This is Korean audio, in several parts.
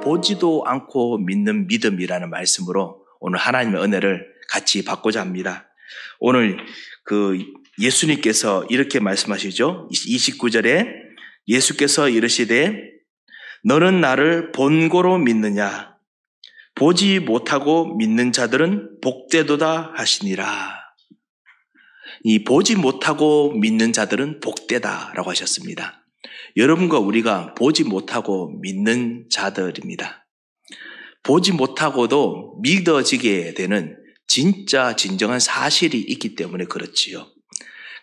보지도 않고 믿는 믿음이라는 말씀으로 오늘 하나님의 은혜를 같이 받고자 합니다. 오늘 그 예수님께서 이렇게 말씀하시죠. 29절에 예수께서 이르시되 너는 나를 본고로 믿느냐 보지 못하고 믿는 자들은 복되도다 하시니라. 이 보지 못하고 믿는 자들은 복되다라고 하셨습니다. 여러분과 우리가 보지 못하고 믿는 자들입니다. 보지 못하고도 믿어지게 되는 진짜 진정한 사실이 있기 때문에 그렇지요.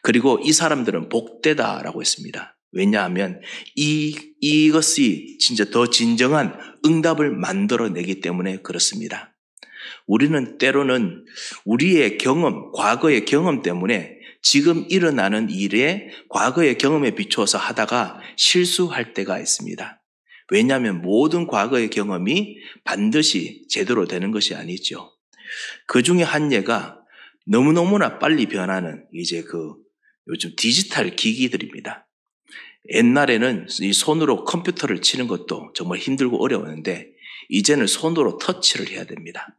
그리고 이 사람들은 복대다라고 했습니다. 왜냐하면 이, 이것이 진짜 더 진정한 응답을 만들어내기 때문에 그렇습니다. 우리는 때로는 우리의 경험, 과거의 경험 때문에 지금 일어나는 일에 과거의 경험에 비추어서 하다가 실수할 때가 있습니다. 왜냐하면 모든 과거의 경험이 반드시 제대로 되는 것이 아니죠. 그 중에 한 예가 너무너무나 빨리 변하는 이제 그 요즘 디지털 기기들입니다. 옛날에는 이 손으로 컴퓨터를 치는 것도 정말 힘들고 어려웠는데 이제는 손으로 터치를 해야 됩니다.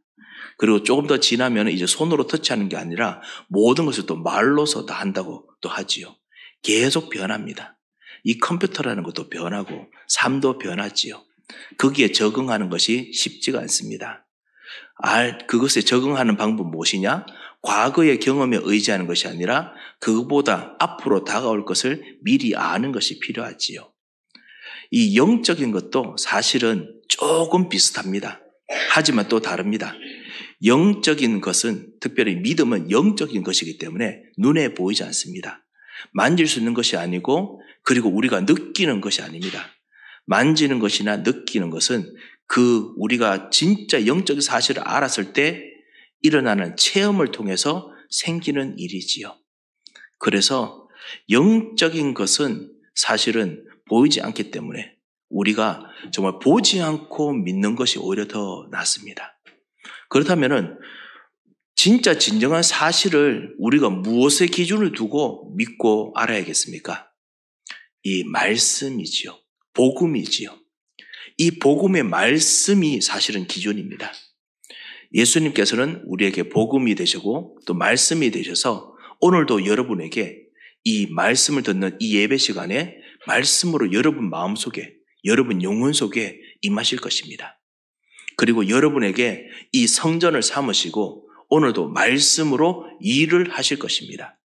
그리고 조금 더 지나면 이제 손으로 터치하는 게 아니라 모든 것을 또 말로서 다 한다고 또 하지요. 계속 변합니다. 이 컴퓨터라는 것도 변하고 삶도 변하지요. 거기에 적응하는 것이 쉽지가 않습니다. 알 그것에 적응하는 방법 무엇이냐? 과거의 경험에 의지하는 것이 아니라 그보다 앞으로 다가올 것을 미리 아는 것이 필요하지요. 이 영적인 것도 사실은 조금 비슷합니다. 하지만 또 다릅니다. 영적인 것은 특별히 믿음은 영적인 것이기 때문에 눈에 보이지 않습니다. 만질 수 있는 것이 아니고 그리고 우리가 느끼는 것이 아닙니다. 만지는 것이나 느끼는 것은 그 우리가 진짜 영적인 사실을 알았을 때 일어나는 체험을 통해서 생기는 일이지요. 그래서 영적인 것은 사실은 보이지 않기 때문에 우리가 정말 보지 않고 믿는 것이 오히려 더 낫습니다. 그렇다면은 진짜 진정한 사실을 우리가 무엇의 기준을 두고 믿고 알아야겠습니까? 이 말씀이지요. 복음이지요. 이 복음의 말씀이 사실은 기준입니다. 예수님께서는 우리에게 복음이 되시고 또 말씀이 되셔서 오늘도 여러분에게 이 말씀을 듣는 이 예배 시간에 말씀으로 여러분 마음속에 여러분 영혼 속에 임하실 것입니다. 그리고 여러분에게 이 성전을 삼으시고 오늘도 말씀으로 일을 하실 것입니다.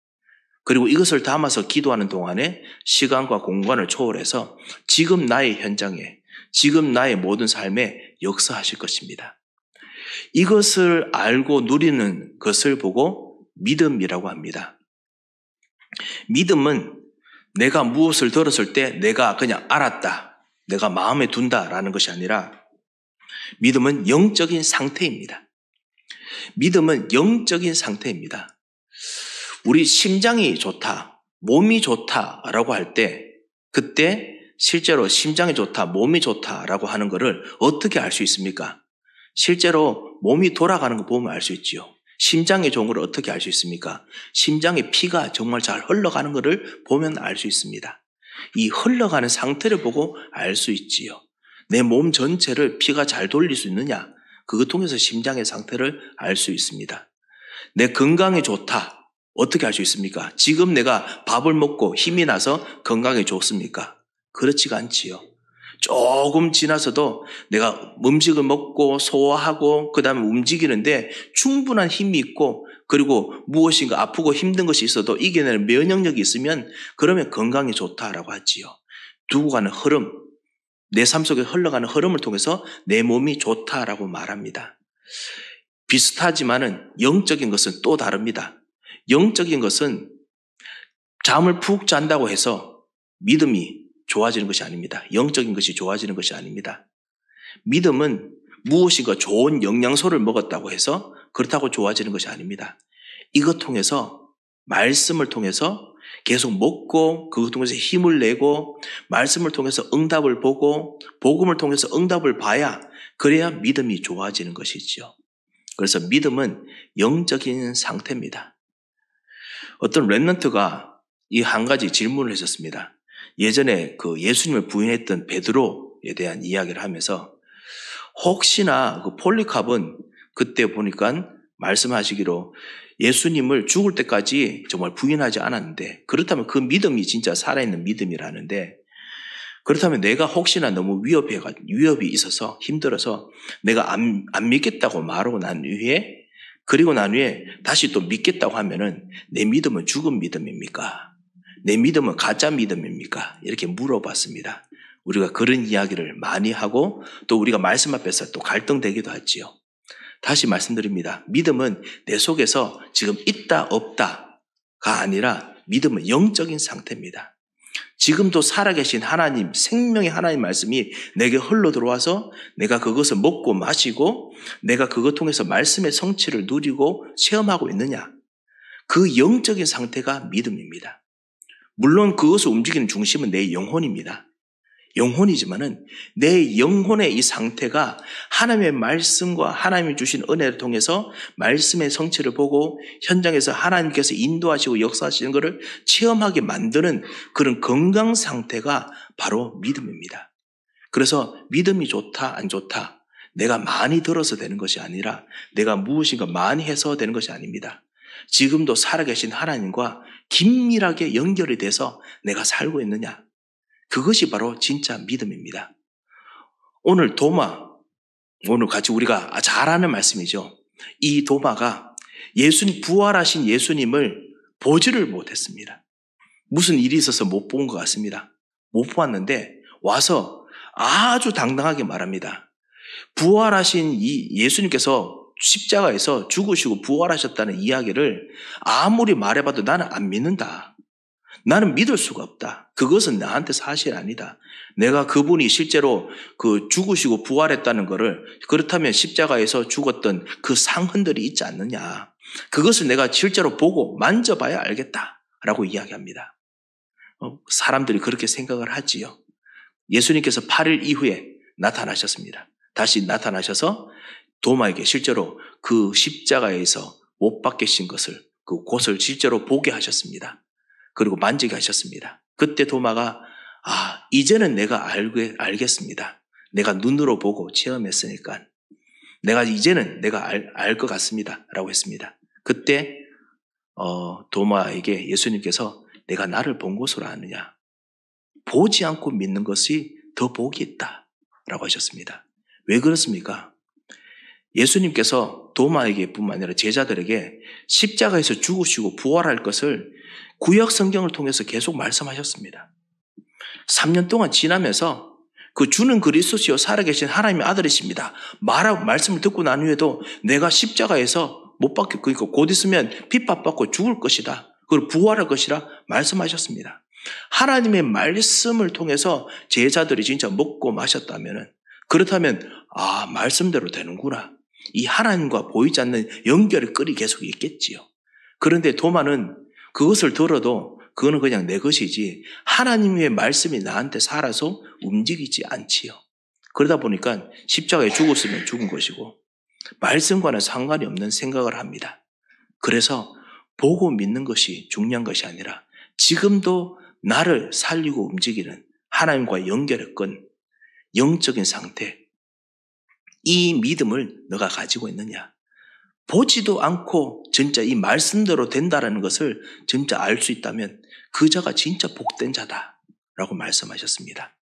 그리고 이것을 담아서 기도하는 동안에 시간과 공간을 초월해서 지금 나의 현장에, 지금 나의 모든 삶에 역사하실 것입니다. 이것을 알고 누리는 것을 보고 믿음이라고 합니다. 믿음은 내가 무엇을 들었을 때 내가 그냥 알았다, 내가 마음에 둔다라는 것이 아니라 믿음은 영적인 상태입니다. 믿음은 영적인 상태입니다. 우리 심장이 좋다, 몸이 좋다라고 할 때, 그때 실제로 심장이 좋다, 몸이 좋다라고 하는 것을 어떻게 알 수 있습니까? 실제로 몸이 돌아가는 거 보면 알 수 있지요. 심장의 좋은 걸 어떻게 알 수 있습니까? 심장의 피가 정말 잘 흘러가는 것을 보면 알 수 있습니다. 이 흘러가는 상태를 보고 알 수 있지요. 내몸 전체를 피가 잘 돌릴 수 있느냐? 그것 통해서 심장의 상태를 알 수 있습니다. 내 건강에 좋다. 어떻게 알 수 있습니까? 지금 내가 밥을 먹고 힘이 나서 건강에 좋습니까? 그렇지가 않지요. 조금 지나서도 내가 음식을 먹고 소화하고 그다음에 움직이는데 충분한 힘이 있고 그리고 무엇인가 아프고 힘든 것이 있어도 이겨내는 면역력이 있으면 그러면 건강에 좋다라고 하지요. 두고 가는 흐름, 내삶 속에 흘러가는 흐름을 통해서 내 몸이 좋다라고 말합니다. 비슷하지만은 영적인 것은 또 다릅니다. 영적인 것은 잠을 푹 잔다고 해서 믿음이 좋아지는 것이 아닙니다. 영적인 것이 좋아지는 것이 아닙니다. 믿음은 무엇인가 좋은 영양소를 먹었다고 해서 그렇다고 좋아지는 것이 아닙니다. 이것 통해서 말씀을 통해서 계속 먹고 그것 통해서 힘을 내고 말씀을 통해서 응답을 보고 복음을 통해서 응답을 봐야 그래야 믿음이 좋아지는 것이지요. 그래서 믿음은 영적인 상태입니다. 어떤 랩런트가 이 한 가지 질문을 하셨습니다 예전에 그 예수님을 부인했던 베드로에 대한 이야기를 하면서 혹시나 그 폴리캅은 그때 보니까 말씀하시기로 예수님을 죽을 때까지 정말 부인하지 않았는데 그렇다면 그 믿음이 진짜 살아있는 믿음이라는데 그렇다면 내가 혹시나 너무 위협해 위협이 있어서 힘들어서 내가 안, 안 믿겠다고 말하고 난 후에 그리고 난 후에 다시 또 믿겠다고 하면은 내 믿음은 죽은 믿음입니까? 내 믿음은 가짜 믿음입니까? 이렇게 물어봤습니다. 우리가 그런 이야기를 많이 하고 또 우리가 말씀 앞에서 또 갈등되기도 하지요. 다시 말씀드립니다. 믿음은 내 속에서 지금 있다, 없다가 아니라 믿음은 영적인 상태입니다. 지금도 살아계신 하나님, 생명의 하나님 말씀이 내게 흘러 들어와서 내가 그것을 먹고 마시고 내가 그것 통해서 말씀의 성취를 누리고 체험하고 있느냐. 그 영적인 상태가 믿음입니다. 물론 그것을 움직이는 중심은 내 영혼입니다. 영혼이지만은 내 영혼의 이 상태가 하나님의 말씀과 하나님이 주신 은혜를 통해서 말씀의 성취를 보고 현장에서 하나님께서 인도하시고 역사하시는 것을 체험하게 만드는 그런 건강 상태가 바로 믿음입니다. 그래서 믿음이 좋다 안 좋다 내가 많이 들어서 되는 것이 아니라 내가 무엇인가 많이 해서 되는 것이 아닙니다. 지금도 살아계신 하나님과 긴밀하게 연결이 돼서 내가 살고 있느냐 그것이 바로 진짜 믿음입니다. 오늘 도마, 오늘 같이 우리가 잘 아는 말씀이죠. 이 도마가 예수님, 부활하신 예수님을 보지를 못했습니다. 무슨 일이 있어서 못 본 것 같습니다. 못 보았는데 와서 아주 당당하게 말합니다. 부활하신 이 예수님께서 십자가에서 죽으시고 부활하셨다는 이야기를 아무리 말해봐도 나는 안 믿는다. 나는 믿을 수가 없다. 그것은 나한테 사실 아니다. 내가 그분이 실제로 그 죽으시고 부활했다는 것을 그렇다면 십자가에서 죽었던 그 상흔들이 있지 않느냐. 그것을 내가 실제로 보고 만져봐야 알겠다. 라고 이야기합니다. 어, 사람들이 그렇게 생각을 하지요. 예수님께서 8일 이후에 나타나셨습니다. 다시 나타나셔서 도마에게 실제로 그 십자가에서 못 박히신 것을 그 곳을 실제로 보게 하셨습니다. 그리고 만지게 하셨습니다. 그때 도마가 아, 이제는 내가 알게, 알겠습니다. 내가 눈으로 보고 체험했으니까. 내가 이제는 내가 알 것 같습니다. 라고 했습니다. 그때 어, 도마에게 예수님께서 내가 나를 본 것으로 아느냐. 보지 않고 믿는 것이 더 복이 있다. 라고 하셨습니다. 왜 그렇습니까? 예수님께서 도마에게뿐만 아니라 제자들에게 십자가에서 죽으시고 부활할 것을 구약 성경을 통해서 계속 말씀하셨습니다. 3년 동안 지나면서 그 주는 그리스도시요 살아계신 하나님의 아들이십니다. 말하고 말씀을 듣고 난 후에도 내가 십자가에서 못 박혀 그러니까 곧 있으면 핍박받고 죽을 것이다. 그걸 부활할 것이라 말씀하셨습니다. 하나님의 말씀을 통해서 제자들이 진짜 먹고 마셨다면 그렇다면 아 말씀대로 되는구나. 이 하나님과 보이지 않는 연결의 끌이 계속 있겠지요. 그런데 도마는 그것을 들어도 그거는 그냥 내 것이지 하나님의 말씀이 나한테 살아서 움직이지 않지요. 그러다 보니까 십자가에 죽었으면 죽은 것이고 말씀과는 상관이 없는 생각을 합니다. 그래서 보고 믿는 것이 중요한 것이 아니라 지금도 나를 살리고 움직이는 하나님과 연결의 끈, 영적인 상태, 이 믿음을 너가 가지고 있느냐? 보지도 않고 진짜 이 말씀대로 된다라는 것을 진짜 알 수 있다면 그 자가 진짜 복된 자다. 라고 말씀하셨습니다.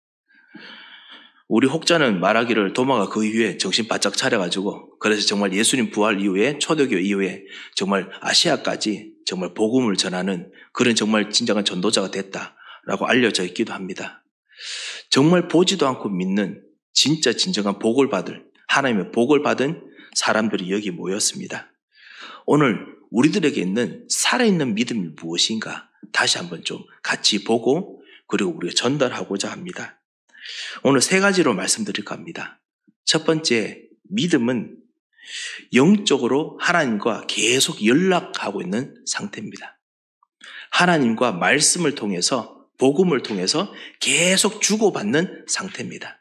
우리 혹자는 말하기를 도마가 그 이후에 정신 바짝 차려가지고 그래서 정말 예수님 부활 이후에 초대교 이후에 정말 아시아까지 정말 복음을 전하는 그런 정말 진정한 전도자가 됐다라고 알려져 있기도 합니다. 정말 보지도 않고 믿는 진짜 진정한 복을 받을 하나님의 복을 받은 사람들이 여기 모였습니다. 오늘 우리들에게 있는 살아있는 믿음이 무엇인가 다시 한번 좀 같이 보고 그리고 우리가 전달하고자 합니다. 오늘 세 가지로 말씀드릴까 니다첫 번째, 믿음은 영적으로 하나님과 계속 연락하고 있는 상태입니다. 하나님과 말씀을 통해서, 복음을 통해서 계속 주고받는 상태입니다.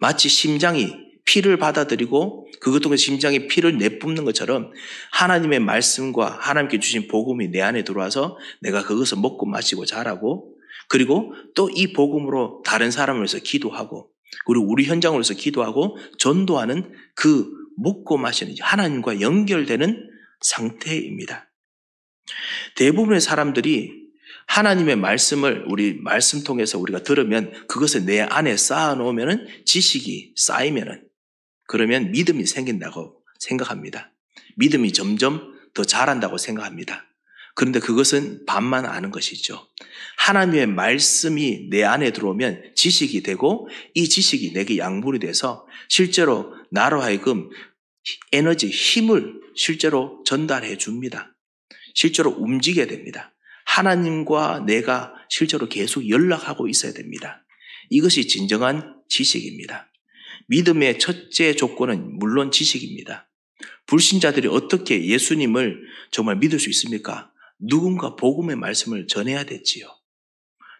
마치 심장이 피를 받아들이고 그것 통해 심장의 피를 내뿜는 것처럼 하나님의 말씀과 하나님께 주신 복음이 내 안에 들어와서 내가 그것을 먹고 마시고 자라고 그리고 또 이 복음으로 다른 사람을 위해서 기도하고 그리고 우리 현장으로서 기도하고 전도하는 그 먹고 마시는 하나님과 연결되는 상태입니다. 대부분의 사람들이 하나님의 말씀을 우리 말씀 통해서 우리가 들으면 그것을 내 안에 쌓아놓으면 지식이 쌓이면은 그러면 믿음이 생긴다고 생각합니다. 믿음이 점점 더 자란다고 생각합니다. 그런데 그것은 반만 아는 것이죠. 하나님의 말씀이 내 안에 들어오면 지식이 되고 이 지식이 내게 양분이 돼서 실제로 나로 하여금 에너지, 힘을 실제로 전달해 줍니다. 실제로 움직여야 됩니다. 하나님과 내가 실제로 계속 연락하고 있어야 됩니다. 이것이 진정한 지식입니다. 믿음의 첫째 조건은 물론 지식입니다. 불신자들이 어떻게 예수님을 정말 믿을 수 있습니까? 누군가 복음의 말씀을 전해야 됐지요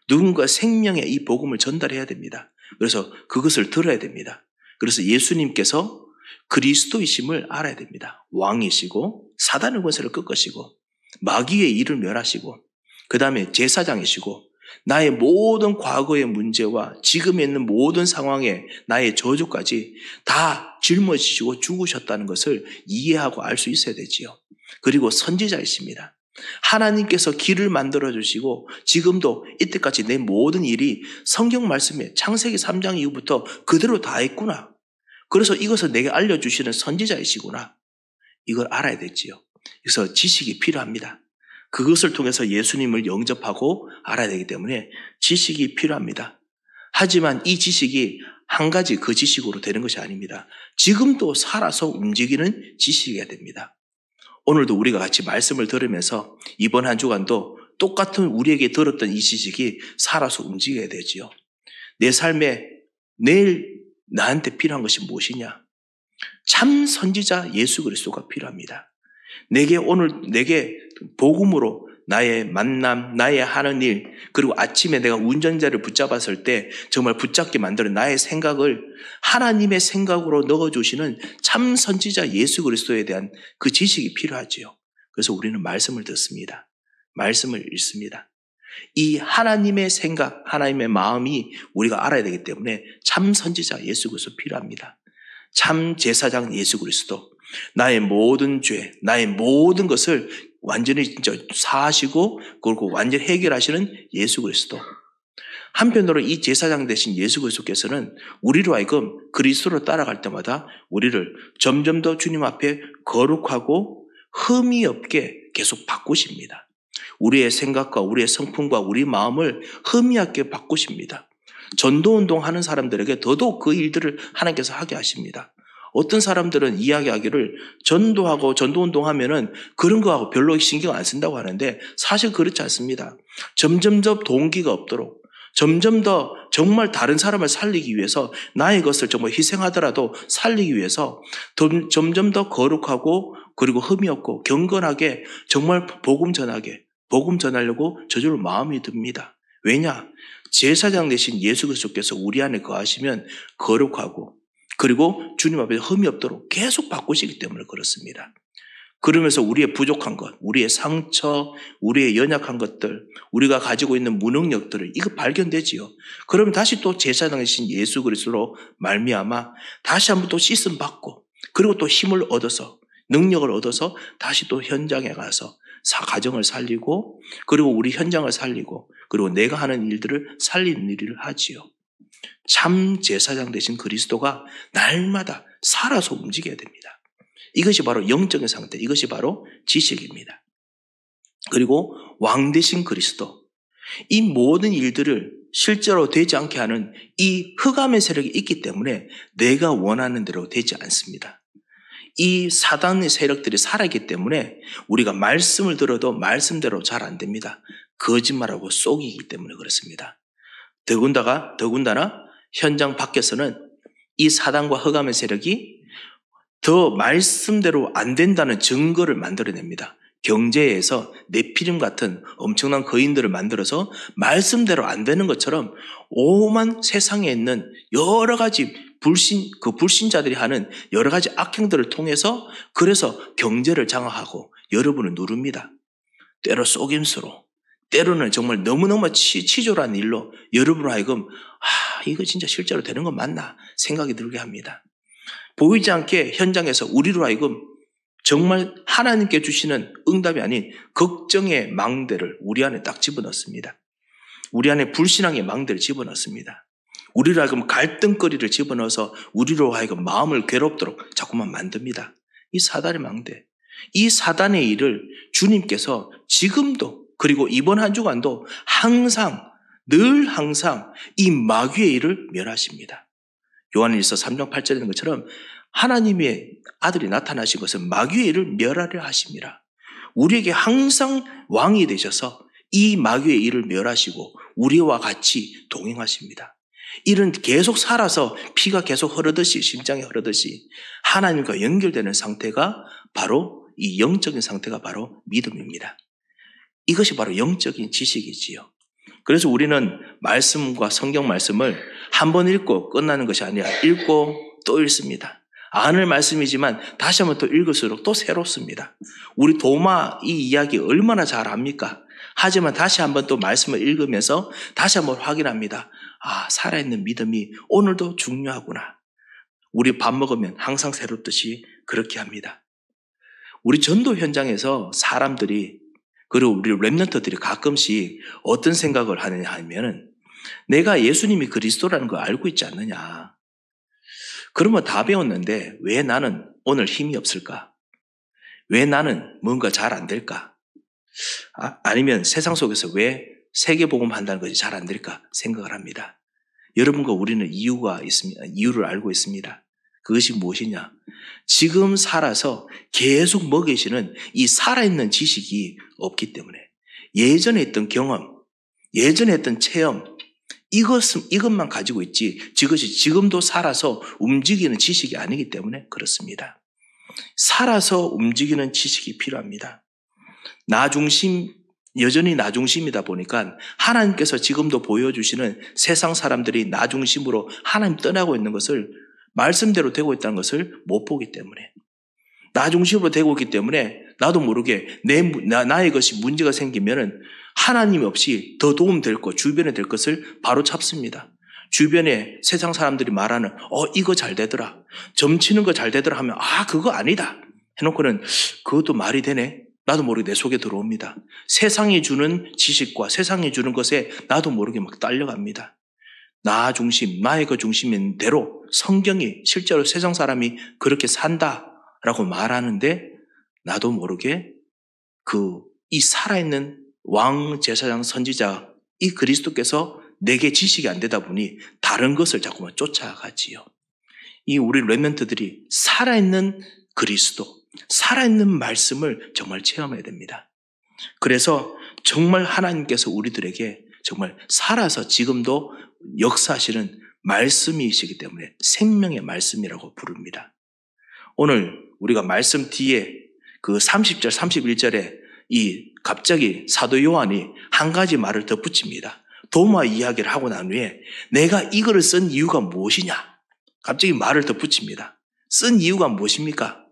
누군가 생명의 이 복음을 전달해야 됩니다. 그래서 그것을 들어야 됩니다. 그래서 예수님께서 그리스도이심을 알아야 됩니다. 왕이시고 사단의 권세를 꺾으시고 마귀의 일을 멸하시고 그 다음에 제사장이시고 나의 모든 과거의 문제와 지금 있는 모든 상황에 나의 저주까지 다 짊어지시고 죽으셨다는 것을 이해하고 알 수 있어야 되지요. 그리고 선지자이십니다. 하나님께서 길을 만들어 주시고 지금도 이때까지 내 모든 일이 성경 말씀에 창세기 3장 이후부터 그대로 다 했구나. 그래서 이것을 내게 알려 주시는 선지자이시구나. 이걸 알아야 되지요. 그래서 지식이 필요합니다. 그것을 통해서 예수님을 영접하고 알아야 되기 때문에 지식이 필요합니다. 하지만 이 지식이 한 가지 그 지식으로 되는 것이 아닙니다. 지금도 살아서 움직이는 지식이어야 됩니다. 오늘도 우리가 같이 말씀을 들으면서 이번 한 주간도 똑같은 우리에게 들었던 이 지식이 살아서 움직여야 되지요. 내 삶에 내일 나한테 필요한 것이 무엇이냐? 참 선지자 예수 그리스도가 필요합니다. 내게 오늘 내게 복음으로 나의 만남, 나의 하는 일, 그리고 아침에 내가 운전자를 붙잡았을 때 정말 붙잡게 만들어 나의 생각을 하나님의 생각으로 넣어주시는 참 선지자 예수 그리스도에 대한 그 지식이 필요하지요. 그래서 우리는 말씀을 듣습니다. 말씀을 읽습니다. 이 하나님의 생각, 하나님의 마음이 우리가 알아야 되기 때문에 참 선지자 예수 그리스도 필요합니다. 참 제사장 예수 그리스도, 나의 모든 죄, 나의 모든 것을 완전히 진짜 사하시고 그리고 완전히 해결하시는 예수 그리스도. 한편으로 이 제사장 대신 예수 그리스도께서는 우리로 하여금 그리스도로 따라갈 때마다 우리를 점점 더 주님 앞에 거룩하고 흠이 없게 계속 바꾸십니다. 우리의 생각과 우리의 성품과 우리 마음을 흠이 없게 바꾸십니다. 전도운동 하는 사람들에게 더더욱 그 일들을 하나님께서 하게 하십니다. 어떤 사람들은 이야기하기를 전도하고 전도운동 하면은 그런 거하고 별로 신경 안 쓴다고 하는데 사실 그렇지 않습니다. 점점 더 동기가 없도록 점점 더 정말 다른 사람을 살리기 위해서 나의 것을 정말 희생하더라도 살리기 위해서 점점 더 거룩하고 그리고 흠이 없고 경건하게 정말 복음 전하게 복음 전하려고 저절로 마음이 듭니다. 왜냐? 제사장 대신 예수 그리스도께서 우리 안에 거하시면 거룩하고 그리고 주님 앞에 흠이 없도록 계속 바꾸시기 때문에 그렇습니다. 그러면서 우리의 부족한 것, 우리의 상처, 우리의 연약한 것들, 우리가 가지고 있는 무능력들을 이거 발견되지요. 그럼 다시 또 제사장이신 예수 그리스도로 말미암아 다시 한번 또 씻음 받고 그리고 또 힘을 얻어서 능력을 얻어서 다시 또 현장에 가서 가정을 살리고 그리고 우리 현장을 살리고 그리고 내가 하는 일들을 살리는 일을 하지요. 참 제사장 되신 그리스도가 날마다 살아서 움직여야 됩니다. 이것이 바로 영적인 상태, 이것이 바로 지식입니다. 그리고 왕되신 그리스도. 이 모든 일들을 실제로 되지 않게 하는 이 흑암의 세력이 있기 때문에 내가 원하는 대로 되지 않습니다. 이 사단의 세력들이 살아있기 때문에 우리가 말씀을 들어도 말씀대로 잘 안 됩니다. 거짓말하고 속이기 때문에 그렇습니다. 더군다가, 더군다나 현장 밖에서는 이 사단과 허감의 세력이 더 말씀대로 안 된다는 증거를 만들어냅니다. 경제에서 네피림 같은 엄청난 거인들을 만들어서 말씀대로 안 되는 것처럼 오만 세상에 있는 여러 가지 불신, 그 불신자들이 하는 여러 가지 악행들을 통해서 그래서 경제를 장악하고 여러분을 누릅니다. 때로 속임수로, 때로는 정말 너무너무 치, 치졸한 일로 여러분으로 하여금 아 이거 진짜 실제로 되는 건 맞나 생각이 들게 합니다. 보이지 않게 현장에서 우리로 하여금 정말 하나님께 주시는 응답이 아닌 걱정의 망대를 우리 안에 딱 집어넣습니다. 우리 안에 불신앙의 망대를 집어넣습니다. 우리로 하여금 갈등거리를 집어넣어서 우리로 하여금 마음을 괴롭도록 자꾸만 만듭니다. 이 사단의 망대. 이 사단의 일을 주님께서 지금도 그리고 이번 한 주간도 항상 늘 항상 이 마귀의 일을 멸하십니다. 요한일서 3장 8절에 있는 것처럼 하나님의 아들이 나타나신 것은 마귀의 일을 멸하려 하십니다. 우리에게 항상 왕이 되셔서 이 마귀의 일을 멸하시고 우리와 같이 동행하십니다. 일은 계속 살아서 피가 계속 흐르듯이 심장에 흐르듯이 하나님과 연결되는 상태가 바로 이 영적인 상태가 바로 믿음입니다. 이것이 바로 영적인 지식이지요. 그래서 우리는 말씀과 성경 말씀을 한 번 읽고 끝나는 것이 아니라 읽고 또 읽습니다. 아는 말씀이지만 다시 한번 또 읽을수록 또 새롭습니다. 우리 도마 이 이야기 얼마나 잘 압니까? 하지만 다시 한번 또 말씀을 읽으면서 다시 한번 확인합니다. 아, 살아있는 믿음이 오늘도 중요하구나. 우리 밥 먹으면 항상 새롭듯이 그렇게 합니다. 우리 전도 현장에서 사람들이 그리고 우리 랩런터들이 가끔씩 어떤 생각을 하느냐 하면은 내가 예수님이 그리스도라는 걸 알고 있지 않느냐. 그러면 다 배웠는데 왜 나는 오늘 힘이 없을까? 왜 나는 뭔가 잘 안 될까? 아, 니면 세상 속에서 왜 세계복음 한다는 것이 잘 안 될까 생각을 합니다. 여러분과 우리는 이유가 있습니다. 이유를 알고 있습니다. 그것이 무엇이냐? 지금 살아서 계속 먹이시는 이 살아있는 지식이 없기 때문에 예전에 했던 경험, 예전에 했던 체험, 이것은, 이것만 가지고 있지, 이것이 지금도 살아서 움직이는 지식이 아니기 때문에 그렇습니다. 살아서 움직이는 지식이 필요합니다. 나 중심, 여전히 나 중심이다 보니까 하나님께서 지금도 보여주시는 세상 사람들이 나 중심으로 하나님 떠나고 있는 것을 말씀대로 되고 있다는 것을 못 보기 때문에 나 중심으로 되고 있기 때문에 나도 모르게 내 나, 나의 것이 문제가 생기면은 하나님 없이 더 도움 될 것, 주변에 될 것을 바로 잡습니다. 주변에 세상 사람들이 말하는 어 이거 잘 되더라, 점치는 거 잘 되더라 하면 아 그거 아니다 해놓고는 그것도 말이 되네. 나도 모르게 내 속에 들어옵니다. 세상이 주는 지식과 세상이 주는 것에 나도 모르게 막 딸려갑니다. 나 중심, 마이크 그 중심인 대로 성경이 실제로 세상 사람이 그렇게 산다라고 말하는데 나도 모르게 그 이 살아있는 왕 제사장 선지자 이 그리스도께서 내게 지식이 안 되다 보니 다른 것을 자꾸만 쫓아가지요. 이 우리 레멘트들이 살아있는 그리스도, 살아있는 말씀을 정말 체험해야 됩니다. 그래서 정말 하나님께서 우리들에게 정말 살아서 지금도 역사실은 말씀이시기 때문에 생명의 말씀이라고 부릅니다. 오늘 우리가 말씀 뒤에 그 30절, 31절에 이 갑자기 사도 요한이 한 가지 말을 덧붙입니다. 도마 이야기를 하고 난 후에 내가 이거를 쓴 이유가 무엇이냐? 갑자기 말을 덧붙입니다. 쓴 이유가 무엇입니까?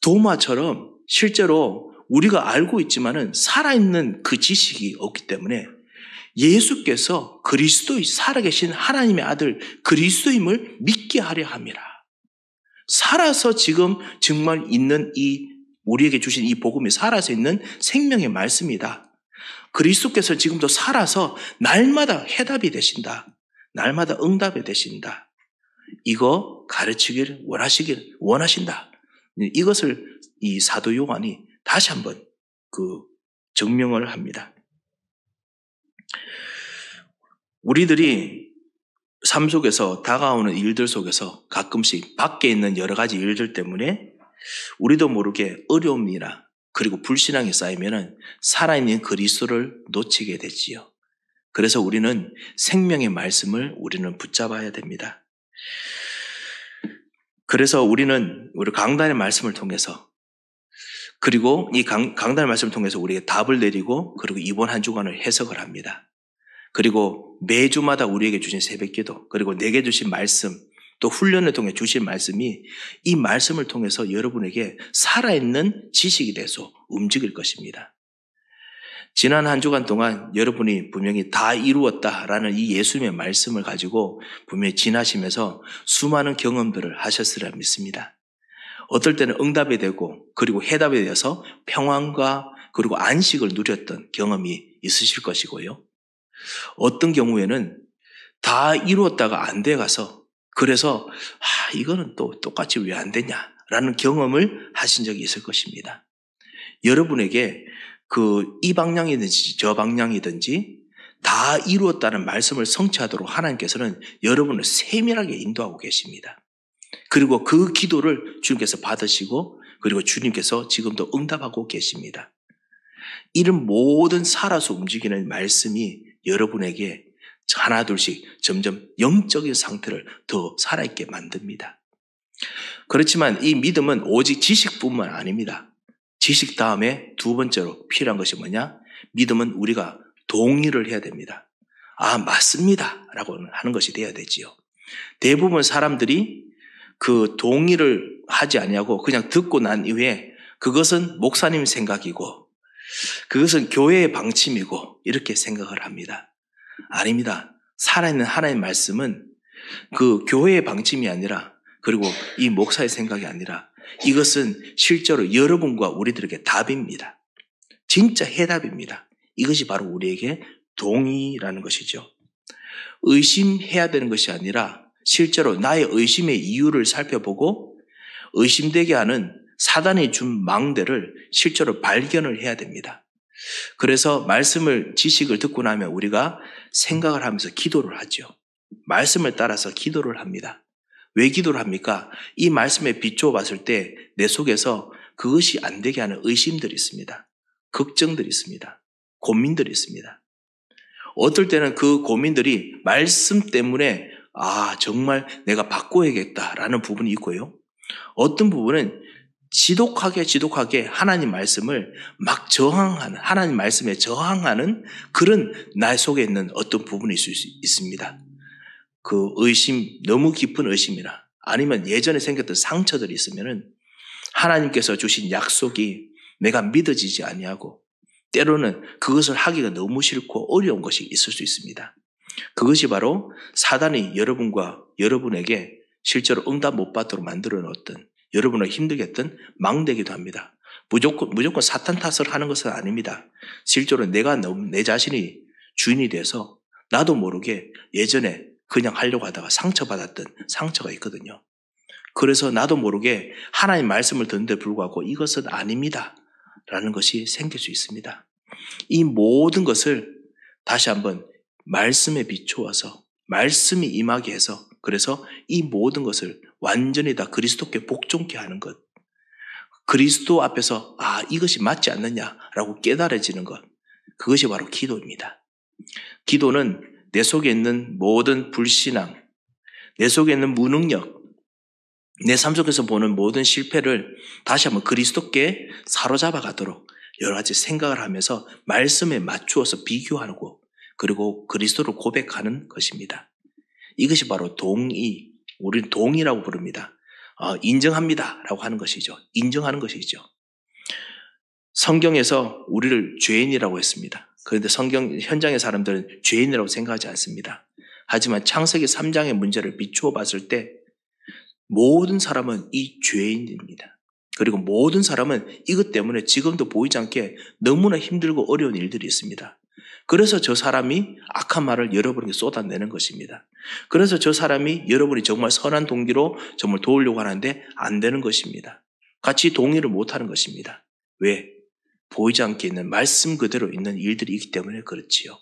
도마처럼 실제로 우리가 알고 있지만은 살아있는 그 지식이 없기 때문에 예수께서 그리스도의 살아계신 하나님의 아들 그리스도임을 믿게 하려 합니다. 살아서 지금 정말 있는 이 우리에게 주신 이 복음이 살아서 있는 생명의 말씀이다. 그리스도께서 지금도 살아서 날마다 해답이 되신다. 날마다 응답이 되신다. 이거 가르치기 원하시길 원하신다. 이것을 이 사도 요한이 다시 한번 그 증명을 합니다. 우리들이 삶 속에서 다가오는 일들 속에서 가끔씩 밖에 있는 여러 가지 일들 때문에 우리도 모르게 어려움이나 그리고 불신앙이 쌓이면은 살아있는 그리스도를 놓치게 되지요. 그래서 우리는 생명의 말씀을 우리는 붙잡아야 됩니다. 그래서 우리는 우리 강단의 말씀을 통해서 그리고 이 강, 강단의 말씀을 통해서 우리에게 답을 내리고 그리고 이번 한 주간을 해석을 합니다. 그리고 매주마다 우리에게 주신 새벽 기도, 그리고 내게 주신 말씀, 또 훈련을 통해 주신 말씀이 이 말씀을 통해서 여러분에게 살아있는 지식이 돼서 움직일 것입니다. 지난 한 주간 동안 여러분이 분명히 다 이루었다라는 이 예수님의 말씀을 가지고 분명히 지나시면서 수많은 경험들을 하셨으라 리 믿습니다. 어떨 때는 응답이 되고 그리고 해답에 대해서 평안과 그리고 안식을 누렸던 경험이 있으실 것이고요. 어떤 경우에는 다 이루었다가 안 돼가서 그래서 아 이거는 또 똑같이 왜 안 되냐라는 경험을 하신 적이 있을 것입니다. 여러분에게 그 이 방향이든지 저 방향이든지 다 이루었다는 말씀을 성취하도록 하나님께서는 여러분을 세밀하게 인도하고 계십니다. 그리고 그 기도를 주님께서 받으시고 그리고 주님께서 지금도 응답하고 계십니다. 이런 모든 살아서 움직이는 말씀이 여러분에게 하나둘씩 점점 영적인 상태를 더 살아있게 만듭니다. 그렇지만 이 믿음은 오직 지식뿐만 아닙니다. 지식 다음에 두 번째로 필요한 것이 뭐냐? 믿음은 우리가 동의를 해야 됩니다. 아, 맞습니다. 라고 하는 것이 되어야 되지요. 대부분 사람들이 그 동의를 하지 아니하고 그냥 듣고 난 이후에 그것은 목사님 생각이고 그것은 교회의 방침이고 이렇게 생각을 합니다. 아닙니다. 살아있는 하나님의 말씀은 그 교회의 방침이 아니라 그리고 이 목사의 생각이 아니라 이것은 실제로 여러분과 우리들에게 답입니다. 진짜 해답입니다. 이것이 바로 우리에게 동의라는 것이죠. 의심해야 되는 것이 아니라 실제로 나의 의심의 이유를 살펴보고 의심되게 하는 사단이 준 망대를 실제로 발견을 해야 됩니다. 그래서 말씀을 지식을 듣고 나면 우리가 생각을 하면서 기도를 하죠. 말씀을 따라서 기도를 합니다. 왜 기도를 합니까? 이 말씀에 비추어 봤을 때 내 속에서 그것이 안 되게 하는 의심들이 있습니다. 걱정들이 있습니다. 고민들이 있습니다. 어떨 때는 그 고민들이 말씀 때문에 아, 정말 내가 바꿔야겠다라는 부분이 있고요. 어떤 부분은 지독하게 지독하게 하나님 말씀을 막 저항하는, 하나님 말씀에 저항하는 그런 날 속에 있는 어떤 부분이 있수 있습니다. 그 의심, 너무 깊은 의심이나 아니면 예전에 생겼던 상처들이 있으면은 하나님께서 주신 약속이 내가 믿어지지 아니하고 때로는 그것을 하기가 너무 싫고 어려운 것이 있을 수 있습니다. 그것이 바로 사단이 여러분과 여러분에게 실제로 응답 못 받도록 만들어 놓았던 여러분을 힘들게 했던 망대기도 합니다. 무조건, 무조건 사탄 탓을 하는 것은 아닙니다. 실제로 내가 너무 내 자신이 주인이 돼서 나도 모르게 예전에 그냥 하려고 하다가 상처받았던 상처가 있거든요. 그래서 나도 모르게 하나님 말씀을 듣는데 불구하고 이것은 아닙니다. 라는 것이 생길 수 있습니다. 이 모든 것을 다시 한번 말씀에 비추어서 말씀이 임하게 해서 그래서 이 모든 것을 완전히 다 그리스도께 복종케 하는 것. 그리스도 앞에서 아, 이것이 맞지 않느냐라고 깨달아지는 것. 그것이 바로 기도입니다. 기도는 내 속에 있는 모든 불신앙, 내 속에 있는 무능력, 내 삶 속에서 보는 모든 실패를 다시 한번 그리스도께 사로잡아 가도록 여러 가지 생각을 하면서 말씀에 맞추어서 비교하고 그리고 그리스도를 고백하는 것입니다. 이것이 바로 동의. 우리는 동의라고 부릅니다. 어, 인정합니다. 라고 하는 것이죠. 인정하는 것이죠. 성경에서 우리를 죄인이라고 했습니다. 그런데 성경 현장의 사람들은 죄인이라고 생각하지 않습니다. 하지만 창세기 3장의 문제를 비추어 봤을 때 모든 사람은 이 죄인입니다. 그리고 모든 사람은 이것 때문에 지금도 보이지 않게 너무나 힘들고 어려운 일들이 있습니다. 그래서 저 사람이 악한 말을 여러분에게 쏟아내는 것입니다. 그래서 저 사람이 여러분이 정말 선한 동기로 정말 도우려고 하는데 안 되는 것입니다. 같이 동의를 못 하는 것입니다. 왜? 보이지 않게 있는 말씀 그대로 있는 일들이 있기 때문에 그렇지요.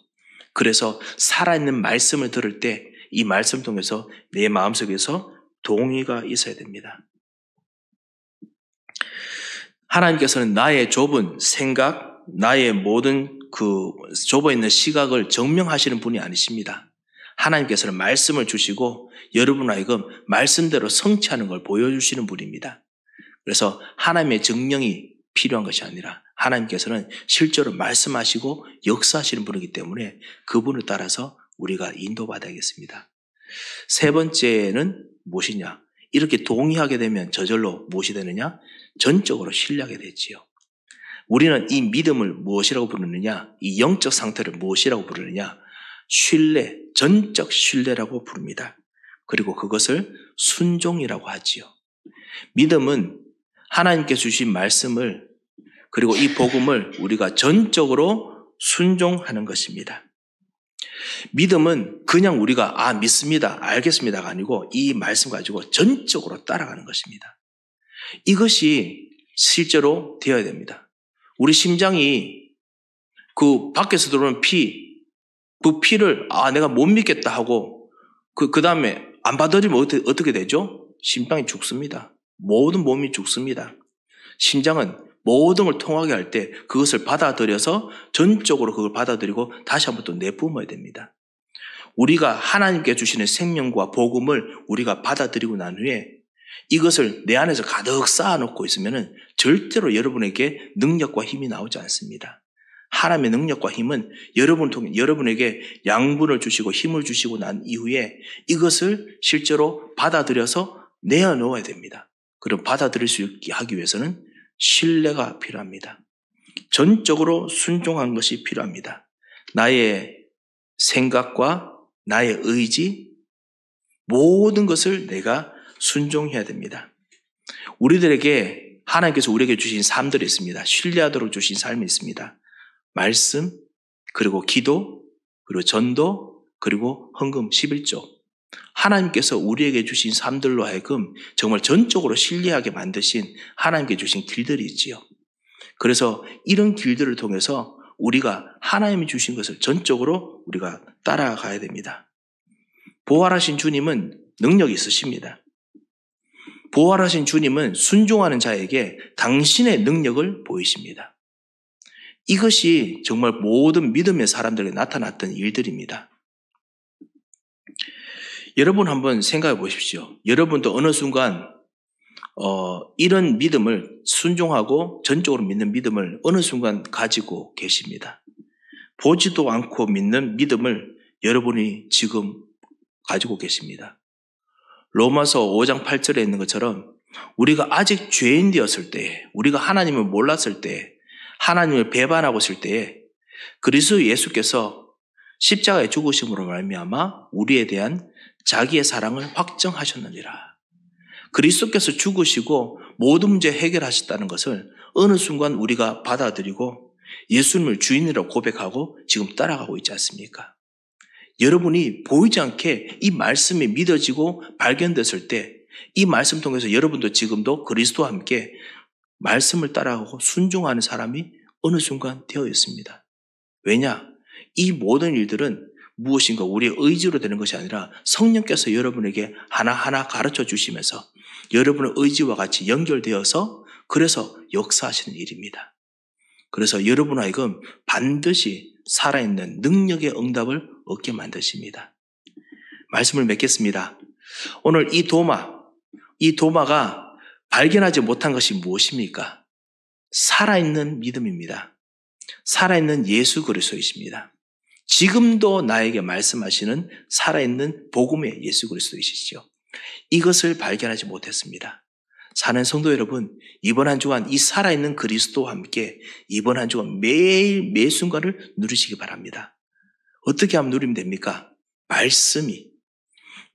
그래서 살아있는 말씀을 들을 때 이 말씀 을 통해서 내 마음속에서 동의가 있어야 됩니다. 하나님께서는 나의 좁은 생각, 나의 모든 그 좁아 있는 시각을 증명하시는 분이 아니십니다. 하나님께서는 말씀을 주시고 여러분 하여 말씀대로 성취하는 걸 보여주시는 분입니다. 그래서 하나님의 증명이 필요한 것이 아니라 하나님께서는 실제로 말씀하시고 역사하시는 분이기 때문에 그분을 따라서 우리가 인도받아야겠습니다. 세 번째는 무엇이냐? 이렇게 동의하게 되면 저절로 무엇이 되느냐? 전적으로 신뢰하게 되지요. 우리는 이 믿음을 무엇이라고 부르느냐? 이 영적 상태를 무엇이라고 부르느냐? 신뢰, 전적 신뢰라고 부릅니다. 그리고 그것을 순종이라고 하지요. 믿음은 하나님께 주신 말씀을 그리고 이 복음을 우리가 전적으로 순종하는 것입니다. 믿음은 그냥 우리가 아 믿습니다. 알겠습니다가 아니고 이 말씀 가지고 전적으로 따라가는 것입니다. 이것이 실제로 되어야 됩니다. 우리 심장이 그 밖에서 들어오는 피, 그 피를 아, 내가 못 믿겠다 하고 그, 그 다음에 안 받아들이면 어떻게, 어떻게 되죠? 심장이 죽습니다. 모든 몸이 죽습니다. 심장은 모든 걸 통하게 할 때 그것을 받아들여서 전적으로 그걸 받아들이고 다시 한 번 또 내뿜어야 됩니다. 우리가 하나님께 주시는 생명과 복음을 우리가 받아들이고 난 후에 이것을 내 안에서 가득 쌓아놓고 있으면 절대로 여러분에게 능력과 힘이 나오지 않습니다. 하나님의 능력과 힘은 여러분 통해 여러분에게 양분을 주시고 힘을 주시고 난 이후에 이것을 실제로 받아들여서 내어 놓아야 됩니다. 그럼 받아들일 수 있게 하기 위해서는 신뢰가 필요합니다. 전적으로 순종한 것이 필요합니다. 나의 생각과 나의 의지 모든 것을 내가 순종해야 됩니다. 우리들에게 하나님께서 우리에게 주신 삶들이 있습니다. 신뢰하도록 주신 삶이 있습니다. 말씀, 그리고 기도, 그리고 전도, 그리고 헌금 11조. 하나님께서 우리에게 주신 삶들로 하여금 정말 전적으로 신뢰하게 만드신 하나님께 주신 길들이 있지요. 그래서 이런 길들을 통해서 우리가 하나님이 주신 것을 전적으로 우리가 따라가야 됩니다. 보활하신 주님은 능력이 있으십니다. 부활하신 주님은 순종하는 자에게 당신의 능력을 보이십니다. 이것이 정말 모든 믿음의 사람들에게 나타났던 일들입니다. 여러분 한번 생각해 보십시오. 여러분도 어느 순간 어, 이런 믿음을 순종하고 전적으로 믿는 믿음을 어느 순간 가지고 계십니다. 보지도 않고 믿는 믿음을 여러분이 지금 가지고 계십니다. 로마서 5장 8절에 있는 것처럼 우리가 아직 죄인 되었을 때, 우리가 하나님을 몰랐을 때, 하나님을 배반하고 있을 때에 그리스도 예수께서 십자가에 죽으심으로 말미암아 우리에 대한 자기의 사랑을 확정하셨느니라. 그리스도께서 죽으시고 모든 문제 해결하셨다는 것을 어느 순간 우리가 받아들이고 예수님을 주인이라고 고백하고 지금 따라가고 있지 않습니까? 여러분이 보이지 않게 이 말씀이 믿어지고 발견됐을 때 이 말씀 통해서 여러분도 지금도 그리스도와 함께 말씀을 따라하고 순종하는 사람이 어느 순간 되어 있습니다. 왜냐? 이 모든 일들은 무엇인가 우리의 의지로 되는 것이 아니라 성령께서 여러분에게 하나하나 가르쳐 주시면서 여러분의 의지와 같이 연결되어서 그래서 역사하시는 일입니다. 그래서 여러분 하여금 반드시 살아있는 능력의 응답을 얻게 만드십니다. 말씀을 맺겠습니다. 오늘 이 도마, 이 도마가 발견하지 못한 것이 무엇입니까? 살아있는 믿음입니다. 살아있는 예수 그리스도이십니다. 지금도 나에게 말씀하시는 살아있는 복음의 예수 그리스도이시죠. 이것을 발견하지 못했습니다. 사는 성도 여러분, 이번 한 주간 이 살아있는 그리스도와 함께 이번 한 주간 매일 매 순간을 누리시기 바랍니다. 어떻게 하면 누리면 됩니까? 말씀이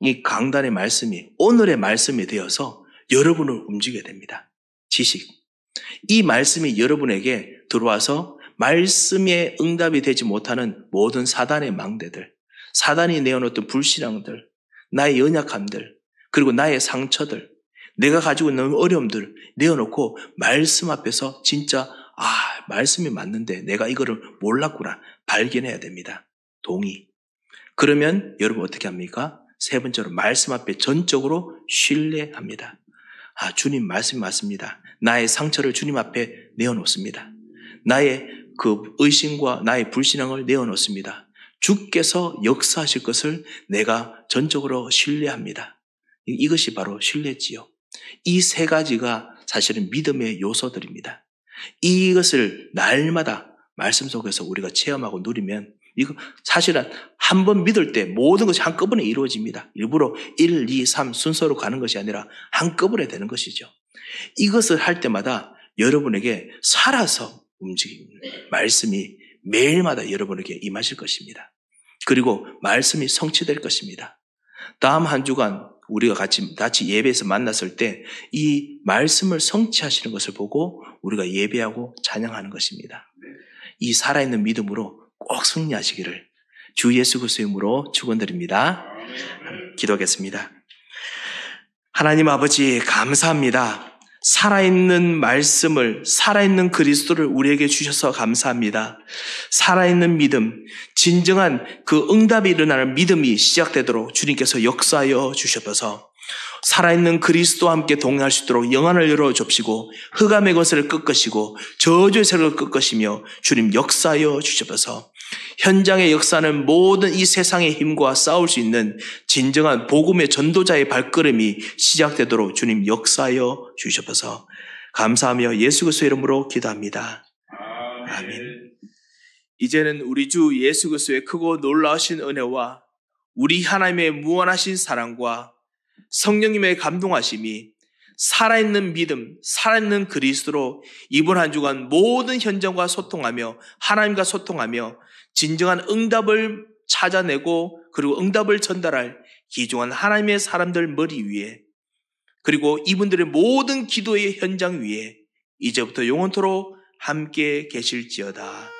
이 강단의 말씀이 오늘의 말씀이 되어서 여러분을 움직여야 됩니다. 지식. 이 말씀이 여러분에게 들어와서 말씀의 응답이 되지 못하는 모든 사단의 망대들, 사단이 내어놓던 불신앙들, 나의 연약함들, 그리고 나의 상처들, 내가 가지고 있는 어려움들 내어놓고 말씀 앞에서 진짜 아, 말씀이 맞는데 내가 이거를 몰랐구나 발견해야 됩니다. 동의. 그러면 여러분 어떻게 합니까? 세 번째로 말씀 앞에 전적으로 신뢰합니다. 아, 주님 말씀이 맞습니다. 나의 상처를 주님 앞에 내어놓습니다. 나의 그 의심과 나의 불신앙을 내어놓습니다. 주께서 역사하실 것을 내가 전적으로 신뢰합니다. 이것이 바로 신뢰지요. 이 세 가지가 사실은 믿음의 요소들입니다. 이것을 날마다 말씀 속에서 우리가 체험하고 누리면 이거 사실은 한 번 믿을 때 모든 것이 한꺼번에 이루어집니다. 일부러 1, 2, 3 순서로 가는 것이 아니라 한꺼번에 되는 것이죠. 이것을 할 때마다 여러분에게 살아서 움직이는 말씀이 매일마다 여러분에게 임하실 것입니다. 그리고 말씀이 성취될 것입니다. 다음 한 주간 우리가 같이, 같이 예배에서 만났을 때 이 말씀을 성취하시는 것을 보고 우리가 예배하고 찬양하는 것입니다. 이 살아있는 믿음으로 꼭 승리하시기를 주 예수 그리스도의 이름으로 축원드립니다. 기도하겠습니다. 하나님 아버지 감사합니다. 살아있는 말씀을 살아있는 그리스도를 우리에게 주셔서 감사합니다. 살아있는 믿음, 진정한 그 응답이 일어나는 믿음이 시작되도록 주님께서 역사하여 주셔서 살아있는 그리스도와 함께 동행할 수 있도록 영안을 열어 접시고 흑암의 것을 끝것이고 저주의 세력을 끄끄시며 주님 역사하여 주셔서 현장의 역사는 모든 이 세상의 힘과 싸울 수 있는 진정한 복음의 전도자의 발걸음이 시작되도록 주님 역사하여 주셔서 감사하며 예수 그리스도의 이름으로 기도합니다. 아멘. 이제는 우리 주 예수 그리스도의 크고 놀라우신 은혜와 우리 하나님의 무한하신 사랑과 성령님의 감동하심이 살아있는 믿음, 살아있는 그리스도로 이번 한 주간 모든 현장과 소통하며 하나님과 소통하며 진정한 응답을 찾아내고 그리고 응답을 전달할 기중한 하나님의 사람들 머리 위에 그리고 이분들의 모든 기도의 현장 위에 이제부터 영원토록 함께 계실지어다.